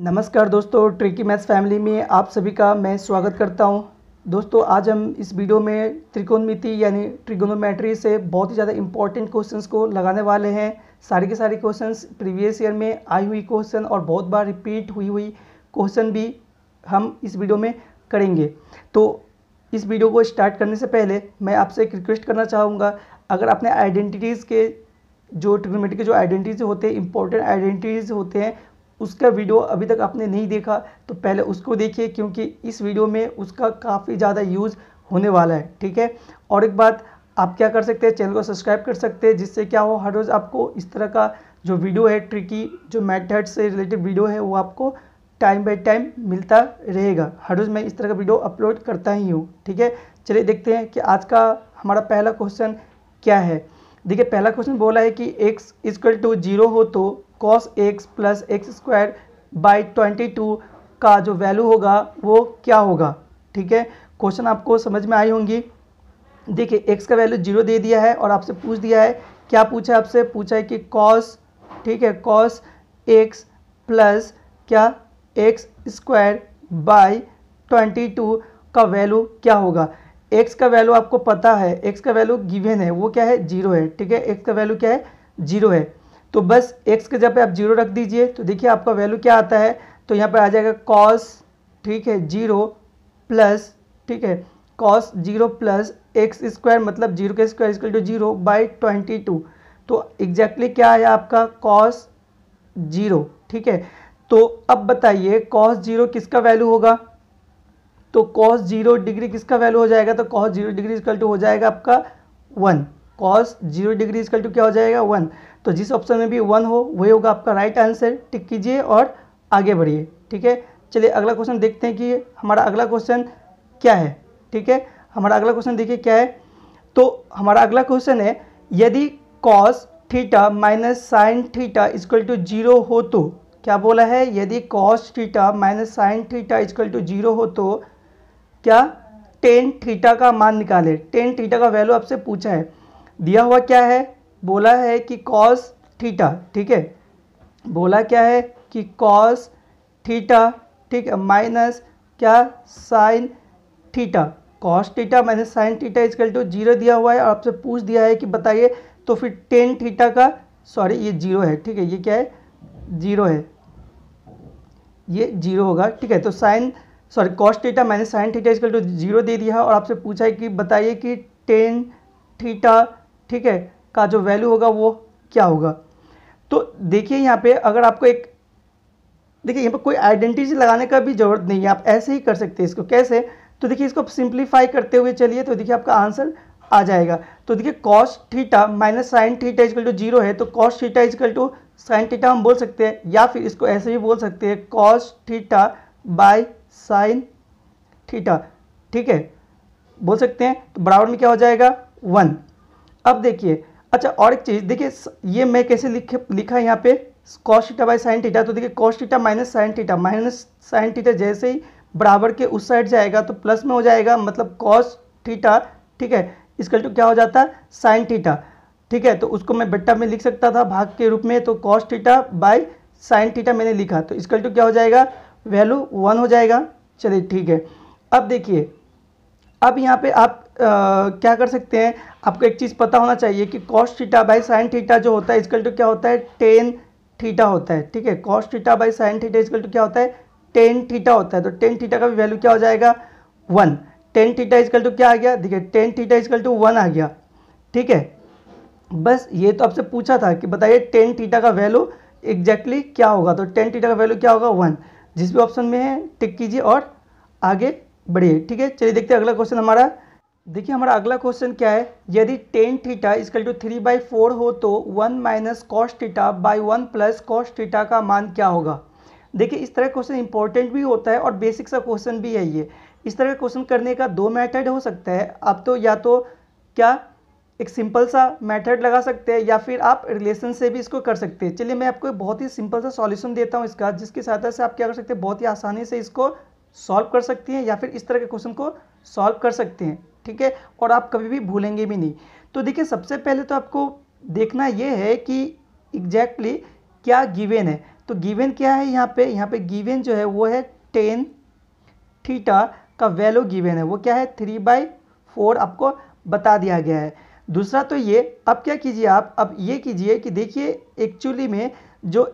नमस्कार दोस्तों tricky maths family में आप सभी का मैं स्वागत करता हूं दोस्तों आज हम इस वीडियो में त्रिकोणमिति यानी ट्रिगोनोमेट्री से बहुत ही ज़्यादा इंपॉर्टेंट क्वेश्चंस को लगाने वाले हैं सारे के सारे क्वेश्चंस प्रीवियस ईयर में आई हुई क्वेश्चन और बहुत बार रिपीट हुई हुई क्वेश्चन भी हम इस वीडियो में करेंगे तो इस वीडियो को स्टार्ट करने से पहले मैं आपसे एक रिक्वेस्ट करना चाहूँगा अगर आपने आइडेंटिटीज़ के जो ट्रिगोमेट्री के जो आइडेंटिटीज़ होते हैं इंपॉर्टेंट आइडेंटिटीज़ होते हैं उसका वीडियो अभी तक आपने नहीं देखा तो पहले उसको देखिए क्योंकि इस वीडियो में उसका काफ़ी ज़्यादा यूज़ होने वाला है ठीक है और एक बात आप क्या कर सकते हैं चैनल को सब्सक्राइब कर सकते हैं जिससे क्या हो हर रोज़ आपको इस तरह का जो वीडियो है ट्रिकी जो मैथड से रिलेटेड वीडियो है वो आपको टाइम बाई टाइम मिलता रहेगा हर रोज़ मैं इस तरह का वीडियो अपलोड करता ही हूँ ठीक है चलिए देखते हैं कि आज का हमारा पहला क्वेश्चन क्या है देखिए पहला क्वेश्चन बोला है कि एक्स इजक्ल टू जीरो हो तो cos x plus x square by twenty two का जो वैल्यू होगा वो क्या होगा ठीक है क्वेश्चन आपको समझ में आई होंगी देखिए एक्स का वैल्यू जीरो दे दिया है और आपसे पूछ दिया है क्या पूछा है आपसे पूछा है कि कॉस ठीक है कॉस एक्स प्लस क्या x square by twenty two का वैल्यू क्या होगा एक्स का वैल्यू आपको पता है एक्स का वैल्यू गिवेन है वो क्या है जीरो है ठीक है एक्स का वैल्यू क्या है जीरो है तो बस एक्स के जगह पे आप जीरो रख दीजिए तो देखिए आपका वैल्यू क्या आता है तो यहाँ पे आ जाएगा कॉस ठीक है जीरो प्लस ठीक है cos zero plus x square मतलब जीरो के square equal to zero by twenty two तो एग्जैक्टली क्या आया आपका कॉस जीरो ठीक है तो अब बताइए कॉस जीरो किसका वैल्यू होगा तो कॉस जीरो डिग्री किसका वैल्यू हो जाएगा तो cos zero degree equal to हो जाएगा आपका one cos zero degree equal to क्या हो जाएगा वन तो जिस ऑप्शन में भी वन हो वही होगा आपका राइट आंसर टिक कीजिए और आगे बढ़िए ठीक है चलिए अगला क्वेश्चन देखते हैं कि हमारा अगला क्वेश्चन क्या है ठीक है हमारा अगला क्वेश्चन देखिए क्या है तो हमारा अगला क्वेश्चन है यदि cos theta minus sine theta equal to zero हो तो क्या बोला है यदि cos theta minus sine theta equal to zero हो तो क्या टेन थीटा का मान निकाले टेन थीटा का वैल्यू आपसे पूछा है दिया हुआ क्या है बोला है कि कॉस थीटा ठीक है बोला क्या है कि कॉस थीटा ठीक है माइनस क्या sine theta cos theta minus sine theta equal to zero दिया हुआ है और आपसे पूछ दिया है कि बताइए तो फिर टेन थीटा का सॉरी ये जीरो है ठीक है ये क्या है जीरो है ये जीरो होगा ठीक है तो sine sorry cos theta minus sine theta equal to zero दे दिया और आपसे पूछा है कि बताइए कि टेन थीटा ठीक है का जो वैल्यू होगा वो क्या होगा तो देखिए यहाँ पे अगर आपको एक देखिए यहाँ पर कोई आइडेंटिटी लगाने का भी ज़रूरत नहीं है आप ऐसे ही कर सकते हैं इसको कैसे तो देखिए इसको सिंप्लीफाई करते हुए चलिए तो देखिए आपका आंसर आ जाएगा तो देखिए cos theta minus sine theta equal to zero है तो cos theta equal to sine theta हम बोल सकते हैं या फिर इसको ऐसे भी बोल सकते हैं cos theta by sine theta ठीक है बोल सकते हैं तो बराबर में क्या हो जाएगा वन अब देखिए अच्छा और एक चीज़ देखिए ये मैं कैसे लिखे लिखा है यहाँ पे cos theta by sine theta तो देखिए cos theta minus sine theta minus sine theta जैसे ही बराबर के उस साइड जाएगा तो प्लस में हो जाएगा मतलब कॉस टीटा ठीक है इसका टू तो क्या हो जाता है साइन टीटा ठीक है तो उसको मैं बेटा में लिख सकता था भाग के रूप में तो cos theta by sine theta मैंने लिखा तो इसका टू तो क्या हो जाएगा वैल्यू वन हो जाएगा चलिए ठीक है अब देखिए अब यहाँ पे आप क्या कर सकते हैं आपको एक चीज़ पता होना चाहिए कि cos theta by sine theta जो होता है इसकल टू क्या होता है टेन थीटा होता है ठीक है cos theta by sine theta equal to क्या होता है टेन थीटा होता है तो टेन थीटा का भी वैल्यू क्या हो जाएगा one tan theta equal to क्या आ गया देखिए tan theta equal to one आ गया ठीक है बस ये तो आपसे पूछा था कि बताइए टेन थीटा का वैल्यू एग्जैक्टली क्या होगा तो टेन थीटा का वैल्यू क्या होगा वन जिस भी ऑप्शन में है टिक कीजिए और आगे बढ़िए ठीक है चलिए देखते हैं अगला क्वेश्चन हमारा देखिए हमारा अगला क्वेश्चन क्या है यदि tan theta equal to three by four हो तो one minus cos theta by one plus cos theta का मान क्या होगा देखिए इस तरह क्वेश्चन इंपॉर्टेंट भी होता है और बेसिक सा क्वेश्चन भी है ये इस तरह क्वेश्चन करने का दो मेथड हो सकता है आप तो या तो क्या एक सिंपल सा मेथड लगा सकते हैं या फिर आप रिलेशन से भी इसको कर सकते हैं चलिए मैं आपको बहुत ही सिंपल सा सॉल्यूशन देता हूँ इसका जिसकी सहायता से आप क्या कर सकते हैं बहुत ही आसानी से इसको सॉल्व कर सकती हैं या फिर इस तरह के क्वेश्चन को सॉल्व कर सकते हैं ठीक है और आप कभी भी भूलेंगे भी नहीं तो देखिए सबसे पहले तो आपको देखना ये है कि एग्जैक्टली exactly क्या गिवेन है तो गिवेन क्या है यहाँ पे यहाँ पे गिवेन जो है वो है टेन थीटा का वैल्यू गिवेन है वो क्या है थ्री बाई फोर आपको बता दिया गया है दूसरा तो ये अब क्या कीजिए आप अब ये कीजिए कि देखिए एक्चुअली में जो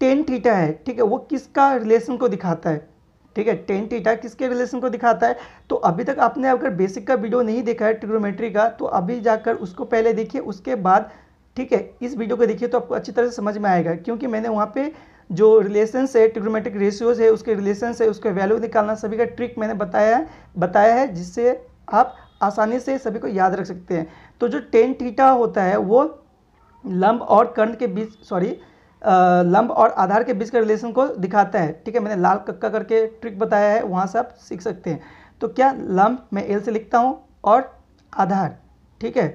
टेन थीटा है ठीक है वो किसका रिलेशन को दिखाता है ठीक है टेन टीटा किसके रिलेशन को दिखाता है तो अभी तक आपने अगर बेसिक का वीडियो नहीं देखा है ट्रिग्नोमेट्री का तो अभी जाकर उसको पहले देखिए उसके बाद ठीक है इस वीडियो को देखिए तो आपको अच्छी तरह से समझ में आएगा क्योंकि मैंने वहाँ पे जो रिलेशंस है ट्रिग्नोमेट्रिक रेशियोज है उसके रिलेशन है उसके वैल्यू निकालना सभी का ट्रिक मैंने बताया है बताया है जिससे आप आसानी से सभी को याद रख सकते हैं तो जो टेन टीटा होता है वो लंब और कर्ण के बीच सॉरी लंब और आधार के बीच का रिलेशन को दिखाता है ठीक है मैंने लाल कक्का करके ट्रिक बताया है वहाँ से आप सीख सकते हैं तो क्या लंब मैं एल से लिखता हूँ और आधार ठीक है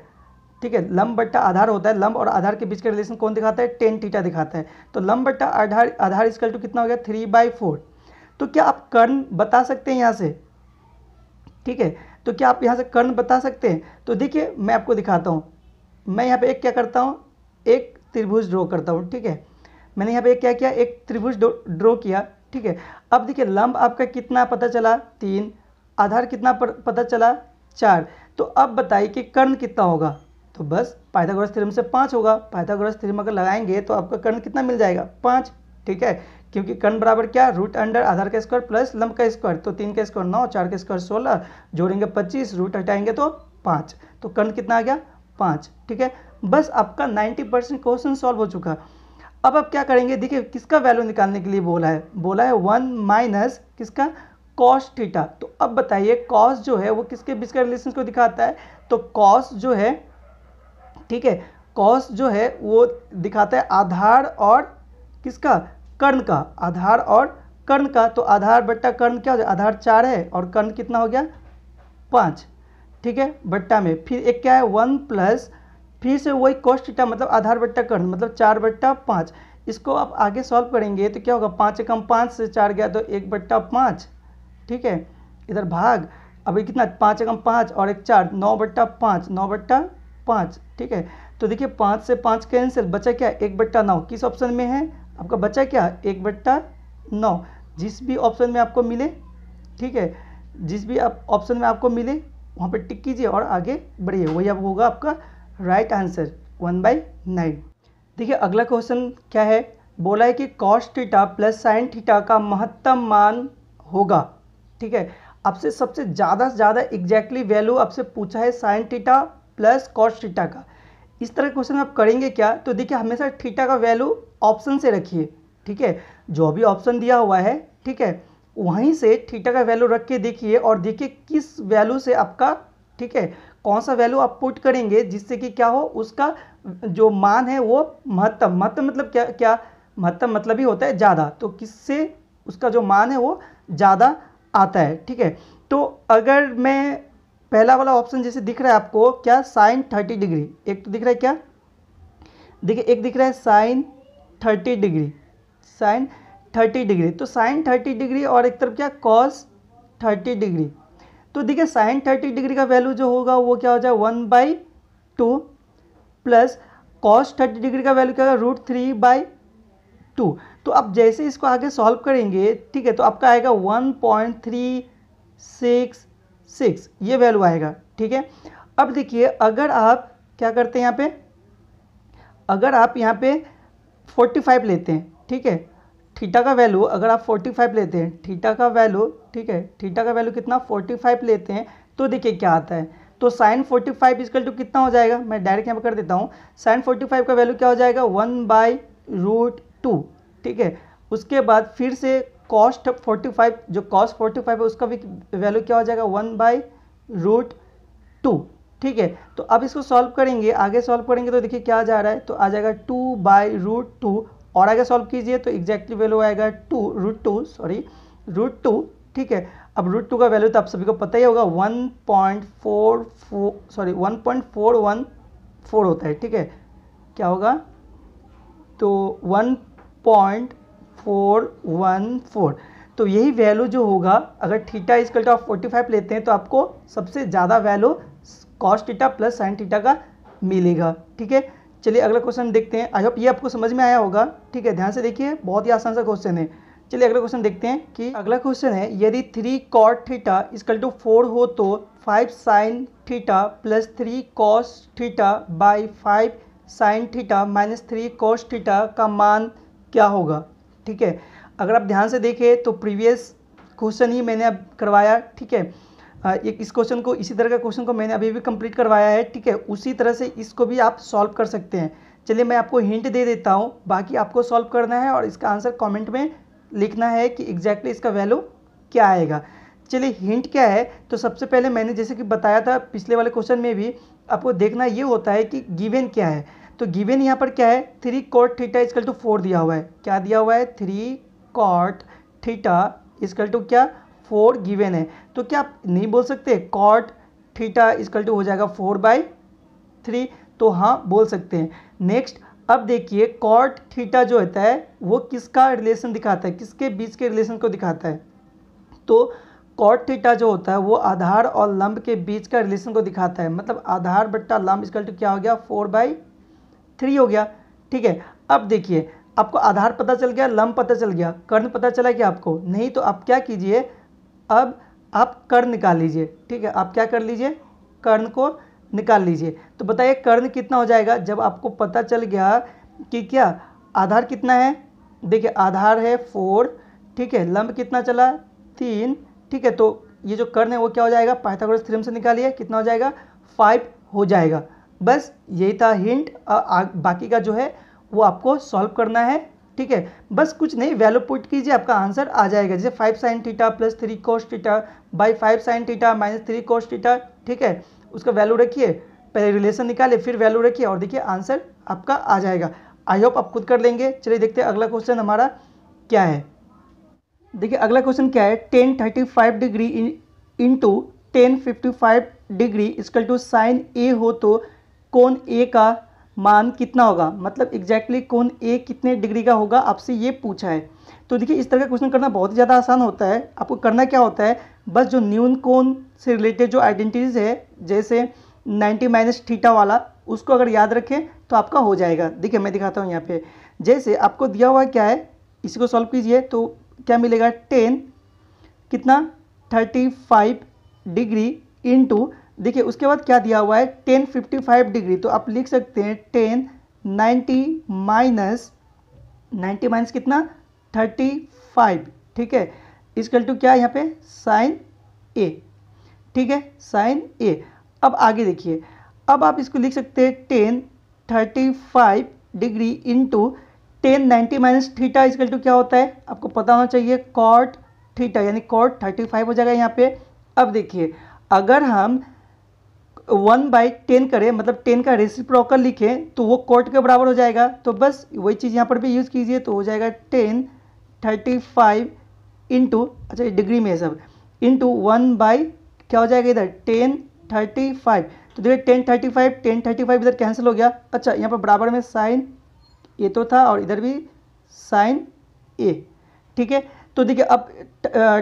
ठीक है लंब बट्टा आधार होता है लंब और आधार के बीच का रिलेशन कौन दिखाता है टेन टीटा दिखाता है तो लंब बट्टा आधार आधार इसकल टू कितना हो गया थ्री बाई फोर तो क्या आप कर्ण बता सकते हैं यहाँ से ठीक है तो क्या आप यहाँ से कर्ण बता सकते हैं तो देखिए मैं आपको दिखाता हूँ मैं यहाँ पे एक क्या करता हूँ एक त्रिभुज ड्रॉ करता हूँ ठीक है मैंने यहाँ पे क्या किया एक त्रिभुज ड्रॉ किया ठीक है अब देखिए लंब आपका कितना पता चला तीन आधार कितना पता चला चार तो अब बताइए कि कर्ण कितना होगा तो बस पाइथागोरस थ्योरम से पाँच होगा पाइथागोरस थ्योरम अगर लगाएंगे तो आपका कर्ण कितना मिल जाएगा पाँच ठीक है क्योंकि कर्ण बराबर क्या रूट अंडर आधार का स्क्वायर प्लस लंब का स्क्वायर तो तीन का स्क्वायर नौ चार का स्क्वायर सोलह जोड़ेंगे पच्चीस रूट हटाएंगे तो पाँच तो कर्ण कितना आ गया पाँच ठीक है बस आपका नाइन्टी परसेंट क्वेश्चन सॉल्व हो चुका अब अब क्या करेंगे देखिए किसका वैल्यू निकालने के लिए बोला है बोला है वन माइनस किसका कॉस थीटा तो अब बताइए कॉस जो है वो किसके बीच का रिलेशन को दिखाता है तो कॉस जो है ठीक है कॉस जो है वो दिखाता है आधार और किसका कर्ण का आधार और कर्ण का तो आधार बट्टा कर्ण क्या हो जाए आधार चार है और कर्ण कितना हो गया पाँच ठीक है बट्टा में फिर एक क्या है वन प्लस फिर से वही कॉस्ट थीटा मतलब आधार बट्टा कर्ण मतलब चार बट्टा पाँच इसको आप आगे सॉल्व करेंगे तो क्या होगा पाँच एकम पाँच से चार गया तो एक बट्टा पाँच ठीक है इधर भाग अभी कितना पाँच एकम पाँच और एक चार नौ बट्टा पाँच नौ बट्टा पाँच ठीक है तो देखिए पाँच से पाँच कैंसिल बचा क्या एक बट्टा नौ किस ऑप्शन में है आपका बचा क्या एक बट्टा नौ जिस भी ऑप्शन में आपको मिले ठीक है जिस भी ऑप्शन में आपको मिले वहाँ पर टिक कीजिए और आगे बढ़िए वही आप होगा आपका right answer one by nine देखिए अगला क्वेश्चन क्या है बोला है कि cos theta plus sine theta का महत्तम मान होगा ठीक है आपसे सबसे ज़्यादा से ज़्यादा एग्जैक्टली वैल्यू आपसे पूछा है sine theta plus cos theta का इस तरह क्वेश्चन आप करेंगे क्या तो देखिए हमेशा थीटा का वैल्यू ऑप्शन से रखिए ठीक है जो भी ऑप्शन दिया हुआ है ठीक है वहीं से थीटा का वैल्यू रख के देखिए और देखिए किस वैल्यू से आपका ठीक है कौन सा वैल्यू आप पुट करेंगे जिससे कि क्या हो उसका जो मान है वो महत्तम महत्तम मतलब क्या क्या महत्तम मतलब ही होता है ज़्यादा तो किससे उसका जो मान है वो ज़्यादा आता है ठीक है तो अगर मैं पहला वाला ऑप्शन जैसे दिख रहा है आपको क्या साइन थर्टी डिग्री एक तो दिख रहा है क्या देखिए एक दिख रहा है sine thirty degree sine thirty degree तो साइन थर्टी डिग्री और एक तरफ क्या कॉस थर्टी डिग्री तो देखिए साइन थर्टी डिग्री का वैल्यू जो होगा वो क्या हो जाए one by two plus cos thirty degree का वैल्यू क्या होगा रूट थ्री बाई टू तो आप जैसे इसको आगे सॉल्व करेंगे ठीक है तो आपका आएगा one point three six six ये वैल्यू आएगा ठीक है अब देखिए अगर आप क्या करते हैं यहाँ पे अगर आप यहाँ पे फोर्टी फाइव लेते हैं ठीक है थीटा का वैल्यू अगर आप 45 लेते हैं थीटा का वैल्यू ठीक है थीटा का वैल्यू कितना 45 लेते हैं तो देखिए क्या आता है तो साइन 45 फाइव इजकल टू कितना हो जाएगा मैं डायरेक्ट यहाँ पर कर देता हूँ साइन 45 का वैल्यू क्या हो जाएगा वन बाई रूट टू ठीक है उसके बाद फिर से कॉस्ट 45 जो कॉस्ट 45 है उसका भी वैल्यू क्या हो जाएगा वन बाई रूट टू ठीक है तो अब इसको सॉल्व करेंगे आगे सॉल्व करेंगे तो देखिए क्या जा रहा है तो आ जाएगा टू बाई रूट टू और आगे सॉल्व कीजिए तो एग्जैक्टली वैल्यू आएगा two root two sorry root two ठीक है अब रूट टू का वैल्यू तो आप सभी को पता ही होगा one point four four sorry one point four one four होता है ठीक है क्या होगा तो one point four one four तो यही वैल्यू जो होगा अगर theta is equal to forty five लेते हैं तो आपको सबसे ज़्यादा value cos theta plus sine theta का मिलेगा ठीक है चलिए अगला क्वेश्चन देखते हैं आई होप ये आपको समझ में आया होगा ठीक है ध्यान से देखिए बहुत ही आसान सा क्वेश्चन है चलिए अगला क्वेश्चन देखते हैं कि अगला क्वेश्चन है यदि three cot theta equal to four हो तो five sine theta plus three cos theta by five sine theta minus three cos theta का मान क्या होगा ठीक है अगर आप ध्यान से देखें तो प्रीवियस क्वेश्चन ही मैंने अब करवाया ठीक है एक इस क्वेश्चन को इसी तरह का क्वेश्चन को मैंने अभी भी कंप्लीट करवाया है ठीक है उसी तरह से इसको भी आप सॉल्व कर सकते हैं चलिए मैं आपको हिंट दे देता हूँ बाकी आपको सॉल्व करना है और इसका आंसर कॉमेंट में लिखना है कि एग्जैक्टली इसका वैल्यू क्या आएगा चलिए हिंट क्या है तो सबसे पहले मैंने जैसे कि बताया था पिछले वाले क्वेश्चन में भी आपको देखना ये होता है कि गिवेन क्या है तो गिवेन यहाँ पर क्या है three cot theta equal to four दिया हुआ है क्या दिया हुआ है three cot theta equal to क्या फोर गिवेन है तो क्या आप नहीं बोल सकते कॉट थीटा इसकल टू हो जाएगा फोर बाई थ्री तो हाँ बोल सकते हैं नेक्स्ट अब देखिए कॉट थीटा जो होता है वो किसका रिलेशन दिखाता है किसके बीच के रिलेशन को दिखाता है तो कॉट थीटा जो होता है वो आधार और लंब के बीच का रिलेशन को दिखाता है मतलब आधार बट्टा लंब इसकल टू क्या हो गया फोर बाई थ्री हो गया ठीक है अब देखिए आपको आधार पता चल गया लंब पता चल गया कर्ण पता चला क्या आपको नहीं तो आप क्या कीजिए अब आप कर्ण निकाल लीजिए ठीक है आप क्या कर लीजिए कर्ण को निकाल लीजिए तो बताइए कर्ण कितना हो जाएगा जब आपको पता चल गया कि क्या आधार कितना है देखिए आधार है फोर ठीक है लंब कितना चला तीन ठीक है तो ये जो कर्ण है वो क्या हो जाएगा पाइथागोरस थ्योरम से निकालिए कितना हो जाएगा फाइव हो जाएगा बस यही था हिंट आ, आ, बाकी का जो है वो आपको सॉल्व करना है ठीक है बस कुछ नहीं वैल्यू पुट कीजिए आपका आंसर आ जाएगा जैसे five sine theta plus three cos theta by five sine theta minus three cos theta ठीक है उसका वैल्यू रखिए पहले रिलेशन निकाले फिर वैल्यू रखिए और देखिए आंसर आपका आ जाएगा आई होप आप खुद कर लेंगे चलिए देखते हैं अगला क्वेश्चन हमारा क्या है देखिए अगला क्वेश्चन क्या है tan thirty five degree into tan fifty five degree equal to sine A हो तो कौन ए का मान कितना होगा मतलब एग्जैक्टली कौन ए कितने डिग्री का होगा आपसे ये पूछा है तो देखिए इस तरह का क्वेश्चन करना बहुत ही ज़्यादा आसान होता है आपको करना क्या होता है बस जो न्यून कौन से रिलेटेड जो आइडेंटिटीज़ है जैसे 90 माइनस थीटा वाला उसको अगर याद रखें तो आपका हो जाएगा देखिए मैं दिखाता हूँ यहाँ पे जैसे आपको दिया हुआ क्या है इसी को सॉल्व कीजिए तो क्या मिलेगा टेन कितना थर्टी फाइव डिग्री इंटू देखिए उसके बाद क्या दिया हुआ है टेन फिफ्टी फाइव डिग्री तो आप लिख सकते हैं tan ninety minus ninety minus कितना थर्टी फाइव ठीक है इसकल टू क्या है यहाँ पे साइन ए ठीक है साइन ए अब आगे देखिए अब आप इसको लिख सकते हैं tan thirty five degree into tan ninety minus theta equal to क्या होता है आपको पता होना चाहिए कॉट थीटा यानी कॉट थर्टी फाइव हो जाएगा यहाँ पे अब देखिए अगर हम वन बाई टेन करें मतलब टेन का रेसिप्रोकल लिखें तो वो कोर्ट के बराबर हो जाएगा तो बस वही चीज़ यहाँ पर भी यूज़ कीजिए तो हो जाएगा टेन थर्टी फाइव इंटू अच्छा डिग्री में है सब इंटू वन बाई क्या हो जाएगा इधर टेन थर्टी फाइव तो देखिए tan thirty five tan thirty five इधर कैंसिल हो गया अच्छा यहाँ पर बराबर में साइन ए तो था और इधर भी साइन ए ठीक है तो देखिए अब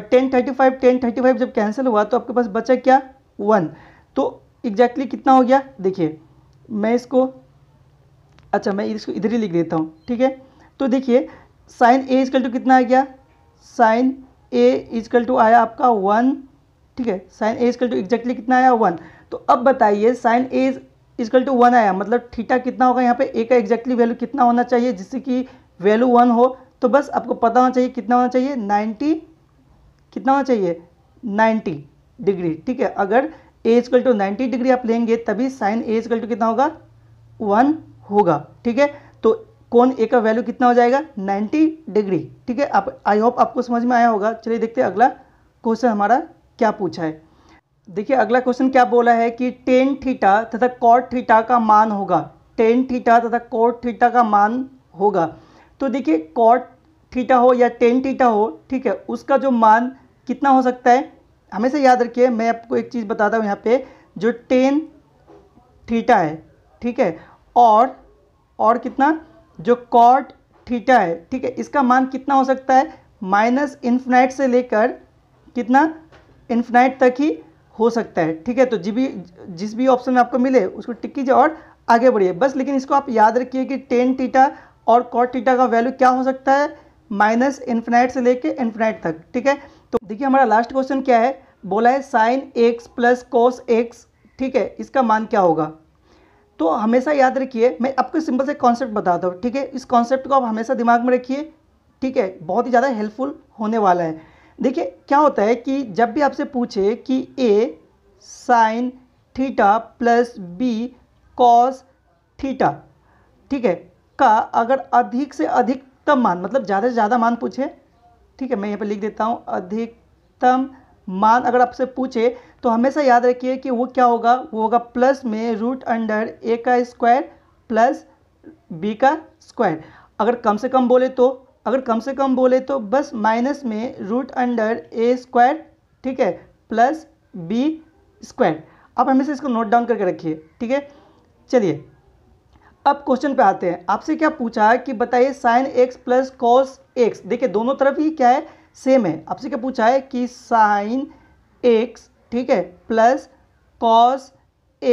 tan thirty five tan thirty five जब कैंसिल हुआ तो आपके पास बचा क्या वन तो एग्जैक्टली कितना हो गया देखिए मैं इसको अच्छा मैं इसको इधर ही लिख देता हूँ ठीक है तो देखिए साइन ए इजकल टू कितना आ गया साइन ए इजकल टू आया आपका वन ठीक है sine A equal to exactly कितना आया वन तो अब बताइए sine A equal to one आया मतलब थीटा कितना होगा यहाँ पे ए का एग्जैक्टली वैल्यू कितना होना चाहिए जिससे कि वैल्यू वन हो तो बस आपको पता होना चाहिए कितना होना चाहिए नाइन्टी कितना होना चाहिए नाइन्टी डिग्री ठीक है अगर A equal to ninety degree आप लेंगे तभी साइन ए इजकल टू कितना होगा वन होगा ठीक है तो कौन ए का वैल्यू कितना हो जाएगा 90 डिग्री ठीक है आप आई होप आपको समझ में आया होगा चलिए देखते हैं अगला क्वेश्चन हमारा क्या पूछा है देखिए अगला क्वेश्चन क्या बोला है कि टेन थीटा तथा कॉट थीटा का मान होगा टेन थीटा तथा कॉट थीटा का मान होगा तो देखिए कॉट थीटा हो या टेन थीटा हो ठीक है उसका जो मान कितना हो सकता है हमेशा याद रखिए मैं आपको एक चीज़ बताता हूँ यहाँ पे जो टेन थीटा है ठीक है और और कितना जो कॉट थीटा है ठीक है इसका मान कितना हो सकता है माइनस इन्फिनाइट से लेकर कितना इन्फिनाइट तक ही हो सकता है ठीक है तो जी भी जिस भी ऑप्शन में आपको मिले उसको टिक कीजिए और आगे बढ़िए बस लेकिन इसको आप याद रखिए कि टेन टीटा और कॉट टीटा का वैल्यू क्या हो सकता है माइनस इन्फिनाइट से लेके इन्फिनाइट तक ठीक है तो देखिए हमारा लास्ट क्वेश्चन क्या है बोला है sine x plus cos x ठीक है इसका मान क्या होगा तो हमेशा याद रखिए मैं आपको सिंपल से कॉन्सेप्ट बताता हूँ ठीक है इस कॉन्सेप्ट को आप हमेशा दिमाग में रखिए ठीक है बहुत ही ज़्यादा हेल्पफुल होने वाला है देखिए क्या होता है कि जब भी आपसे पूछे कि A sine theta plus B cos theta ठीक है का अगर अधिक से अधिकतम मान मतलब ज़्यादा से ज़्यादा मान पूछे ठीक है मैं यहाँ पर लिख देता हूँ अधिकतम मान अगर आपसे पूछे तो हमेशा याद रखिए कि वो क्या होगा वो होगा प्लस में रूट अंडर ए का स्क्वायर प्लस बी का स्क्वायर अगर कम से कम बोले तो अगर कम से कम बोले तो बस माइनस में रूट अंडर ए स्क्वायर ठीक है प्लस बी स्क्वायर आप हमेशा इसको नोट डाउन करके रखिए ठीक है चलिए अब क्वेश्चन पे आते हैं आपसे क्या पूछा है कि बताइए sine x plus cos x देखिए दोनों तरफ ही क्या है सेम है आपसे क्या पूछा है कि साइन एक्स ठीक है प्लस कॉस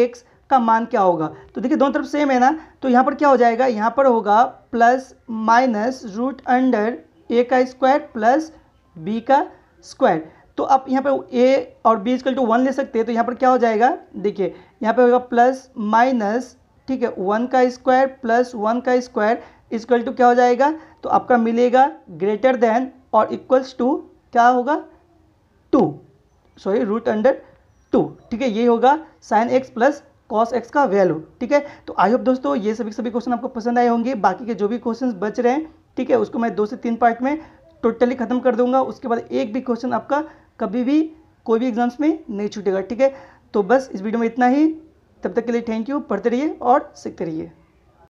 एक्स का मान क्या होगा तो देखिए दोनों तरफ सेम है ना तो यहाँ पर क्या हो जाएगा यहाँ पर होगा plus minus root under A का स्क्वायर प्लस बी का स्क्वायर तो आप यहाँ पर ए और बी इजकल टू वन ले सकते हैं तो यहाँ पर क्या हो जाएगा देखिए यहाँ पर होगा प्लस माइनस ठीक है वन का स्क्वायर प्लस वन का स्क्वायर इजक्वल टू क्या हो जाएगा तो आपका मिलेगा ग्रेटर देन और इक्वल्स टू क्या होगा two sorry root under two ठीक है ये होगा sine x plus cos x का वैल्यू ठीक है तो आई होप दोस्तों ये सभी सभी क्वेश्चन आपको पसंद आए होंगे बाकी के जो भी क्वेश्चन बच रहे हैं ठीक है उसको मैं दो से तीन पार्ट में टोटली खत्म कर दूंगा उसके बाद एक भी क्वेश्चन आपका कभी भी कोई भी एग्जाम्स में नहीं छूटेगा ठीक है तो बस इस वीडियो में इतना ही तब तक के लिए थैंक यू पढ़ते रहिए और सीखते रहिए